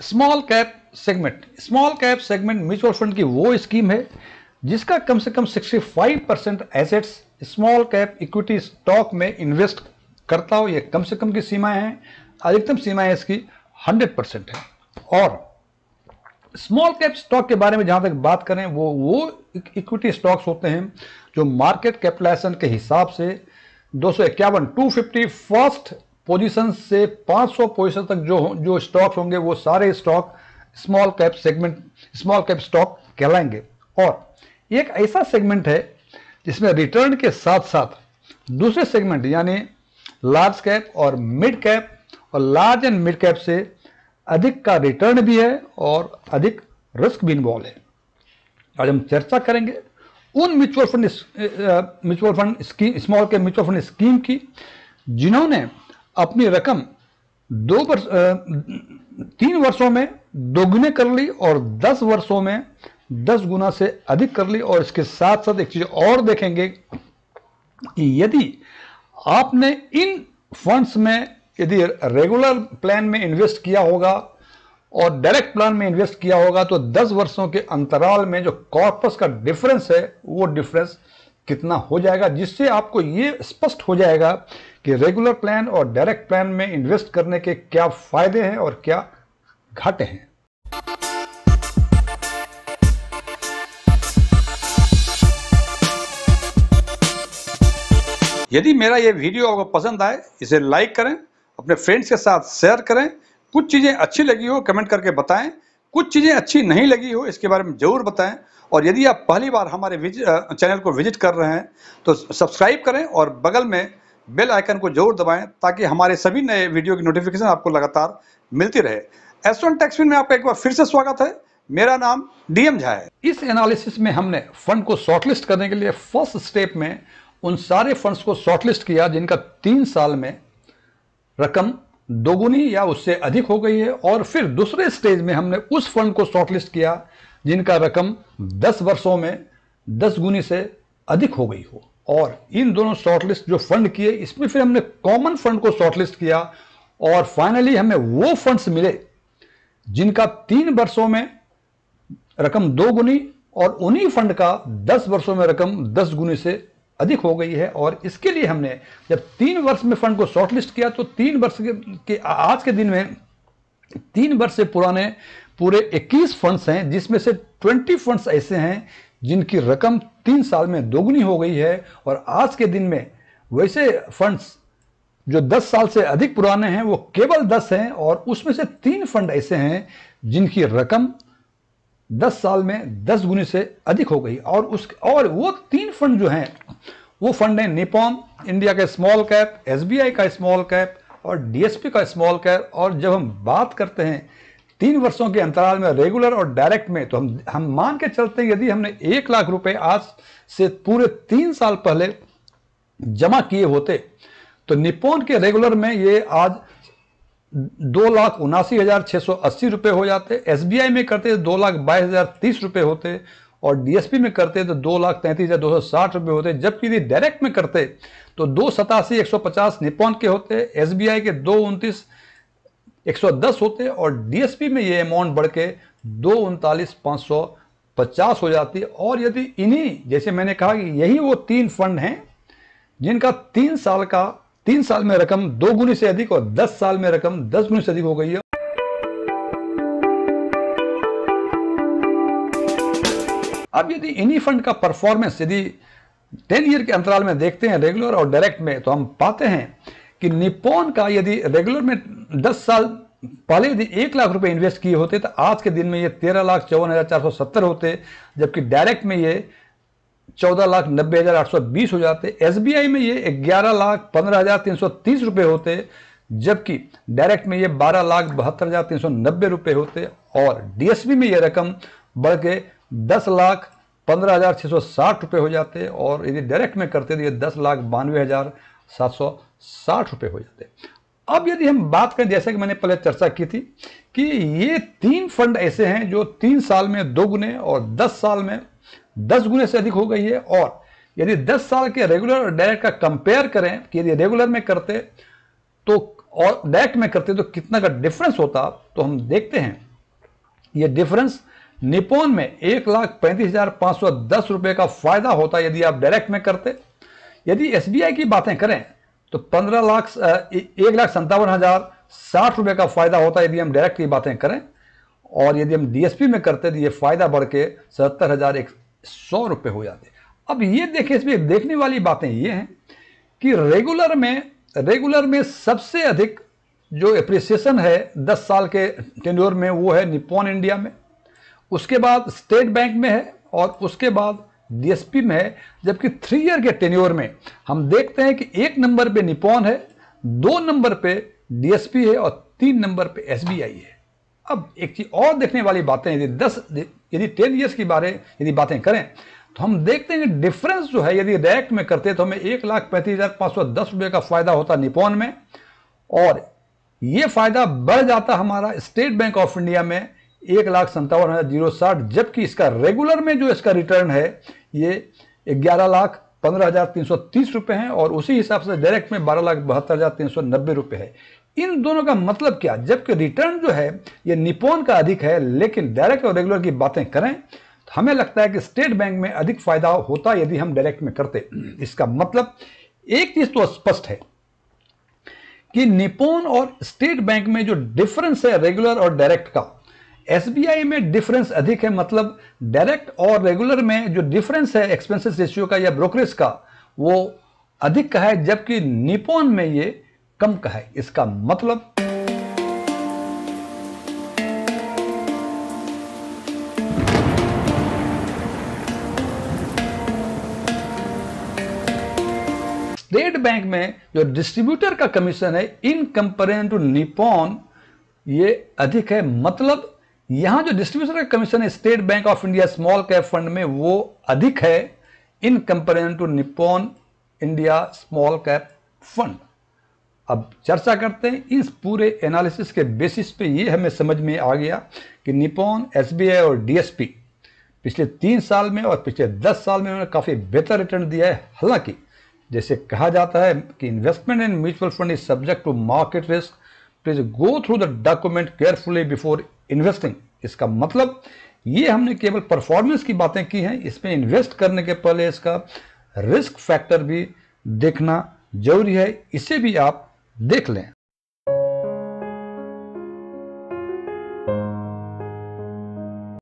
small cap segment small cap segment mutual fund की वो scheme है जिसका कम से कम 65 percent assets small cap equity stock में इन्वेस्ट करता हो ये कम से कम की सीमाएं हैं अधिकतम सीमाएं इसकी 100 परसेंट है और स्मॉल कैप स्टॉक के बारे में जहां तक बात करें वो वो इक्विटी स्टॉक्स होते हैं जो मार्केट कैपिटलाइजेशन के हिसाब से दो सौ इक्यावन टू फिफ्टी फर्स्ट पोजीशन से 500 पोजीशन तक जो जो स्टॉक होंगे वो सारे stock small cap segment small cap stock कहलाएंगे और एक ऐसा सेगमेंट है जिसमें रिटर्न के साथ साथ दूसरे सेगमेंट यानी लार्ज कैप और मिड कैप और लार्ज एंड मिड कैप से अधिक का रिटर्न भी है और अधिक रिस्क भी इन्वॉल्व है आज हम चर्चा करेंगे उन mutual fund mutual fund scheme small cap mutual fund scheme की जिन्होंने अपनी रकम दो वर्ष तीन वर्षों में दोगुने कर ली और दस वर्षों में दस गुना से अधिक कर ली और इसके साथ साथ एक चीज और देखेंगे कि यदि आपने इन फंड्स में यदि रेगुलर प्लान में इन्वेस्ट किया होगा और डायरेक्ट प्लान में इन्वेस्ट किया होगा तो 10 वर्षों के अंतराल में जो कॉर्पस का डिफरेंस है वो डिफरेंस कितना हो जाएगा जिससे आपको ये स्पष्ट हो जाएगा कि रेगुलर प्लान और डायरेक्ट प्लान में इन्वेस्ट करने के क्या फायदे हैं और क्या घाटे हैं यदि मेरा ये वीडियो आपको पसंद आए इसे लाइक करें अपने फ्रेंड्स के साथ शेयर करें कुछ चीज़ें अच्छी लगी हो कमेंट करके बताएं कुछ चीज़ें अच्छी नहीं लगी हो इसके बारे में ज़रूर बताएं और यदि आप पहली बार हमारे चैनल को विजिट कर रहे हैं तो सब्सक्राइब करें और बगल में बेल आइकन को जरूर दबाएं ताकि हमारे सभी नए वीडियो की नोटिफिकेशन आपको लगातार मिलती रहे एस वन में आपका एक बार फिर से स्वागत है मेरा नाम डीएम झा है इस एनालिसिस में हमने फंड को शॉर्टलिस्ट करने के लिए फर्स्ट स्टेप में उन सारे फंड्स को शॉर्टलिस्ट किया जिनका तीन साल में रकम दोगुनी या उससे अधिक हो गई है और फिर दूसरे स्टेज में हमने उस फंड को शॉर्टलिस्ट किया जिनका रकम 10 वर्षों में 10 गुनी से अधिक हो गई हो और इन दोनों शॉर्टलिस्ट जो फंड किए इसमें फिर हमने कॉमन फंड को शॉर्टलिस्ट किया और फाइनली हमें वो फंड्स मिले जिनका तीन वर्षों में रकम दो गुनी और उन्हीं फंड का दस वर्षों में रकम दस गुनी से अधिक हो गई है और इसके लिए हमने जब तीन वर्ष में फंड को शॉर्टलिस्ट किया तो तीन वर्ष के, के आज के दिन में तीन वर्ष से पुराने पूरे 21 फंड्स हैं जिसमें से 20 फंड्स ऐसे हैं जिनकी रकम तीन साल में दोगुनी हो गई है और आज के दिन में वैसे फंड्स जो 10 साल से अधिक पुराने हैं वो केवल 10 हैं और उसमें से तीन फंड ऐसे हैं जिनकी रकम 10 साल में 10 गुने से अधिक हो गई और उस और वो तीन फंड जो हैं वो फंड हैं निपॉन इंडिया का स्मॉल कैप एसबीआई का स्मॉल कैप और डीएसपी का स्मॉल कैप और जब हम बात करते हैं तीन वर्षों के अंतराल में रेगुलर और डायरेक्ट में तो हम हम मान के चलते यदि हमने एक लाख रुपए आज से पूरे तीन साल पहले जमा किए होते तो निपोन के रेगुलर में ये आज दो लाख उनासी हज़ार छः सौ अस्सी रुपये हो जाते एसबीआई में करते तो दो लाख बाईस हज़ार तीस रुपये होते और डीएसपी में करते तो दो लाख तैंतीस हज़ार दो सौ साठ रुपये होते जबकि यदि डायरेक्ट में करते तो दो सतासी एक सौ पचास निपोन के होते एसबीआई के दो उनतीस 110 होते और डीएसपी में ये अमाउंट बढ़ के दो उनतालीस पाँच सौ पचास हो जाती और यदि इन्हीं जैसे मैंने कहा कि यही वो तीन फंड हैं जिनका तीन साल का तीन साल में रकम दो गुनी से अधिक और दस साल में रकम दस गुनी से अधिक हो गई है अब यदि इन्हीं फंड का परफॉर्मेंस यदि टेन ईयर के अंतराल में देखते हैं रेगुलर और डायरेक्ट में तो हम पाते हैं कि निपोन का यदि रेगुलर में 10 साल पहले यदि एक लाख रुपए इन्वेस्ट किए होते तो आज के दिन में ये तेरह लाख चौवन हज़ार चार सौ सत्तर होते जबकि डायरेक्ट में ये चौदह लाख नब्बे हज़ार आठ सौ बीस हो जाते एस बी आई में ये ग्यारह लाख पंद्रह हज़ार तीन सौ तीस रुपए होते जबकि डायरेक्ट में ये बारह लाख बहत्तर हज़ार तीन सौ नब्बे रुपए होते और डीएसबी में ये रकम बढ़ के दस लाख पंद्रह हज़ार छह सौ साठ रुपए हो जाते और यदि डायरेक्ट में करते तो ये दस लाख बानवे हज़ार सात सौ साठ रुपये हो जाते हैं अब यदि हम बात करें जैसा कि मैंने पहले चर्चा की थी कि ये तीन फंड ऐसे हैं जो तीन साल में दो गुने और दस साल में दस गुने से अधिक हो गई है और यदि दस साल के रेगुलर और डायरेक्ट का कंपेयर करें कि यदि रेगुलर में करते तो और डायरेक्ट में करते तो कितना का डिफरेंस होता तो हम देखते हैं ये डिफरेंस निपोन में एक लाख पैंतीस हजार पांच सौ दस रुपए का फायदा होता यदि आप डायरेक्ट में करते यदि एसबीआई की बातें करें तो पंद्रह लाख एक लाख संतावन हज़ार साठ रुपए का फ़ायदा होता है यदि हम डायरेक्ट की बातें करें और यदि हम डीएसपी में करते तो ये फ़ायदा बढ़ के सतर हज़ार एक सौ रुपये हो जाते अब ये देखें इसमें देखने वाली बातें ये हैं कि रेगुलर में रेगुलर में सबसे अधिक जो एप्रिसिएशन है दस साल के टेन्योर में वो है निपॉन इंडिया में उसके बाद स्टेट बैंक में है और उसके बाद डीएसपी में है जबकि थ्री ईयर के टेन्योर में हम देखते हैं कि एक नंबर पे निपोन है दो नंबर पे डीएसपी है और तीन नंबर पे एसबीआई है अब एक चीज और देखने वाली बातें यदि दस यदि टेन ईयर्स की बारे यदि बातें करें तो हम देखते हैं कि डिफरेंस जो है यदि डायरेक्ट में करते तो हमें एक लाख पैंतीस हज़ार पाँच सौ दस रुपये का फ़ायदा होता निपोन में और ये फ़ायदा बढ़ जाता हमारा स्टेट बैंक ऑफ इंडिया में एक लाख संतावन हज़ार जीरो साठ जबकि इसका रेगुलर में जो इसका रिटर्न है ये ग्यारह लाख पंद्रह हज़ार तीन सौ तीस रुपए हैं और उसी हिसाब से डायरेक्ट में बारह लाख बहत्तर हज़ार तीन सौ नब्बे रुपये है इन दोनों का मतलब क्या जबकि रिटर्न जो है ये निपोन का अधिक है लेकिन डायरेक्ट और रेगुलर की बातें करें तो हमें लगता है कि स्टेट बैंक में अधिक फायदा होता यदि हम डायरेक्ट में करते इसका मतलब एक चीज़ तो स्पष्ट है कि निपोन और स्टेट बैंक में जो डिफरेंस है रेगुलर और डायरेक्ट का एसबीआई में डिफरेंस अधिक है मतलब डायरेक्ट और रेगुलर में जो डिफरेंस है एक्सपेंसेस रेशियो का या ब्रोकरेज का वो अधिक का है जबकि निपोन में ये कम का है इसका मतलब स्टेट बैंक में जो डिस्ट्रीब्यूटर का कमीशन है इन कंपेरिजन टू निपोन ये अधिक है मतलब यहां जो डिस्ट्रीब्यूशन का कमीशन है state bank of India small cap fund में वो अधिक है in comparison to Nippon India small cap fund अब चर्चा करते हैं इस पूरे एनालिसिस के बेसिस पे ये हमें समझ में आ गया कि निपोन एसबीआई और डीएसपी पिछले तीन साल में और पिछले दस साल में उन्होंने काफ़ी बेहतर रिटर्न दिया है हालांकि जैसे कहा जाता है कि investment in mutual fund is subject to market risk please go through the document carefully before investing इसका मतलब ये हमने केवल परफॉर्मेंस की बातें की हैं इसमें इन्वेस्ट करने के पहले इसका रिस्क फैक्टर भी देखना जरूरी है इसे भी आप देख लें